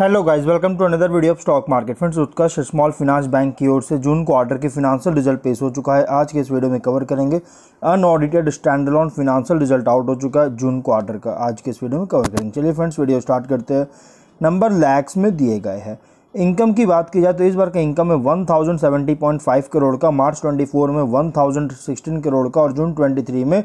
hello guys welcome to another video of stock market friends Utkarsh Small Finance Bank की ओर से June quarter के financial result पेश हो चुका है आज के इस वीडियो में कवर करेंगे unaudited standalone financial result out हो चुका है जून क्वार्टर का आज के इस वीडियो में कवर करेंगे चलिए फ्रेंड्स वीडियो स्टार्ट करते हैं नंबर लैक्स में दिए गए हैं इनकम की बात की जाए तो इस बार का इनकम है वन करोड़ का मार्च ट्वेंटी में वन करोड़ का और जून ट्वेंटी में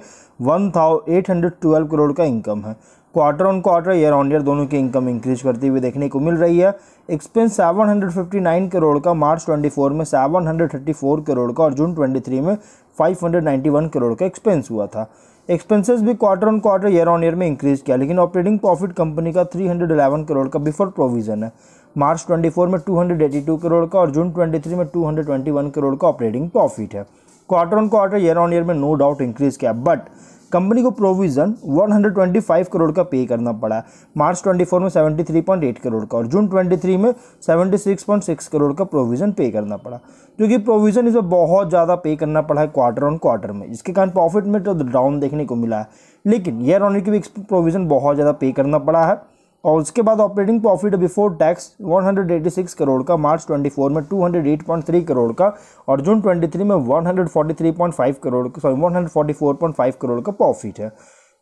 वन करोड़ का इनकम है quarter on quarter year on year दोनों की इनकम इंक्रीज करती हुई देखने को मिल रही है एक्सपेंस 759 करोड़ का मार्च 24 में 734 करोड़ का और जून 23 में 591 करोड़ का एक्सपेंस हुआ था एक्सपेंसेस भी quarter on quarter year on year में इंक्रीज किया लेकिन ऑपरेटिंग प्रॉफिट कंपनी का 311 करोड़ का बिफोर प्रोविजन है मार्च 24 में 282 करोड़ का और जून 23 में 221 करोड़ का ऑपरेटिंग प्रॉफिट है quarter on quarter year on year में नो डाउट इंक्रीज किया बट कंपनी को प्रोविजन 125 करोड़ का पे करना पड़ा मार्च 24 में 73.8 करोड़ का और जून 23 में 76.6 करोड़ का प्रोविजन पे करना पड़ा क्योंकि प्रोविजन इसमें बहुत ज़्यादा पे करना पड़ा है क्वार्टर ऑन क्वार्टर में जिसके कारण प्रॉफिट में तो डाउन देखने को मिला है लेकिन ईयर ऑन ईयर की भी प्रोविजन बहुत ज़्यादा पे करना पड़ा है और उसके बाद operating profit before tax 186 crore का मार्च 24 में 208.3 करोड़ का और जून 23 में 143.5 करोड़ सॉरी 144.5 करोड़ का प्रॉफिट है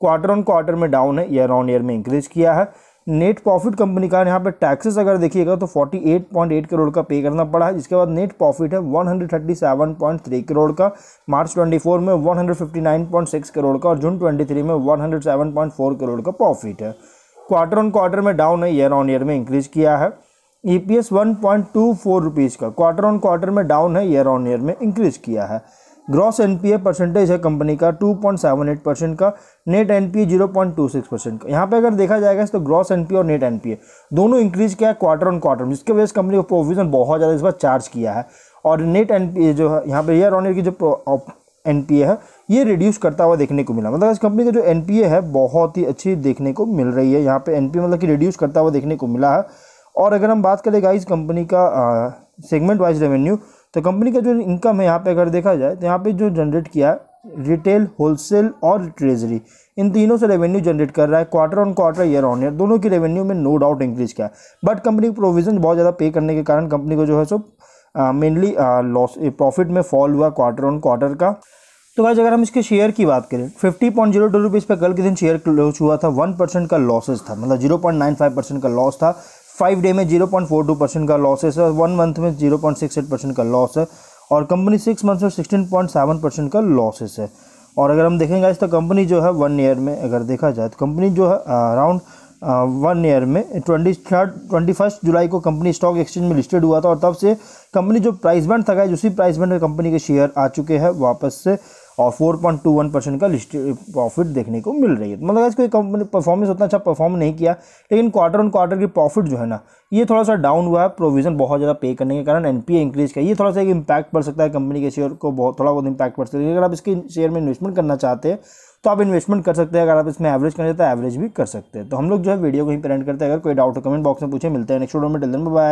क्वार्टर ऑन क्वार्टर में डाउन है ईयर ऑन ईयर में इंक्रीज किया है नेट प्रॉफिट कंपनी का यहाँ पे टैक्सेस अगर देखिएगा तो 48.8 करोड़ का पे करना पड़ा है जिसके बाद नेट प्रॉफिट है 137.3 करोड़ का मार्च 24 में 159.6 करोड़ का और जून 23 में 107.4 करोड़ का प्रॉफिट है क्वार्टर ऑन क्वार्टर में डाउन है ईयर ऑन ईयर में इंक्रीज किया है E P S one point two four rupees का क्वार्टर ऑन क्वार्टर में डाउन है ईयर ऑन ईयर में इंक्रीज किया है ग्रॉस एनपीए परसेंटेज है कंपनी का 2.78 परसेंट का नेट एनपीए 0.26 परसेंट का यहाँ पे अगर देखा जाएगा तो ग्रॉस एनपीए और नेट एनपीए दोनों इंक्रीज किया है क्वार्टर ऑन क्वार्टर जिसके वजह से कंपनी को प्रोविजन बहुत ज़्यादा इस बार चार्ज किया है और नेट एनपीए जो है यहाँ पे ईयर ऑन ईयर की जो एन है ये रिड्यूस करता हुआ देखने को मिला मतलब इस कंपनी का जो एन है बहुत ही अच्छी देखने को मिल रही है यहाँ पे एन मतलब कि रिड्यूस करता हुआ देखने को मिला है और अगर हम बात करें इस कंपनी का सेगमेंट वाइज रेवेन्यू तो कंपनी का जो इनकम है यहाँ पे अगर देखा जाए तो यहाँ पे जो जनरेट किया है रिटेल होलसेल और ट्रेजरी इन तीनों से रेवेन्यू जनरेट कर रहा है quarter on quarter year on year दोनों की रेवेन्यू में नो डाउट इंक्रीज किया है बट कंपनी प्रोविजन बहुत ज़्यादा पे करने के कारण कंपनी को जो है सो मेनली लॉस प्रॉफिट में फॉल हुआ क्वार्टर ऑन क्वार्टर का तो भाई अगर हम इसके शेयर की बात करें fifty point zero two rupees पर कल के दिन शेयर क्लोज हुआ था वन परसेंट का लॉसेस था मतलब zero point nine five percent का लॉस था फाइव डे में zero point four two percent का लॉसेस है वन मंथ में zero point six eight percent का लॉस है और कंपनी सिक्स मंथ में सिक्सटीन पॉइंट सेवन परसेंट का लॉसेस है और अगर हम देखेंगे इस तो कंपनी जो है वन ईयर में अगर देखा जाए तो कंपनी जो है अराउंड वन uh, ईयर में ट्वेंटी थर्ड ट्वेंटी फर्स्ट जुलाई को कंपनी स्टॉक एक्सचेंज में लिस्टेड हुआ था और तब से कंपनी जो प्राइस बैंड था उसी प्राइस बैंड में कंपनी के शेयर आ चुके हैं वापस से और four point two one percent का लिस्ट प्रॉफिट uh, देखने को मिल रही है तो मतलब इसको कोई कंपनी परफॉर्मेंस उतना अच्छा परफॉर्म नहीं किया लेकिन क्वार्टर ऑन क्वार्टर की प्रॉफिट जो है ना ये थोड़ा सा डाउन हुआ है प्रोविजन बहुत ज़्यादा पे करने के कारण एनपीए इंक्रीज का ये थोड़ा सा एक इम्पैक्ट पड़ सकता है कंपनी के शेयर को बहुत थोड़ा बहुत इम्पैक्ट पड़ सकता है अगर आप इसके शेयर में इन्वेस्टमेंट करना चाहते हैं तो आप इन्वेस्टमेंट कर सकते हैं अगर आप इसमें एवरेज करना चाहते हैं एवरेज भी कर सकते हैं तो हम लोग जो है वीडियो को ही पेरेंट करते हैं अगर कोई डाउट हो कमेंट बॉक्स में पूछे मिलते हैं नेक्स्ट वीडियो में डिलन बाय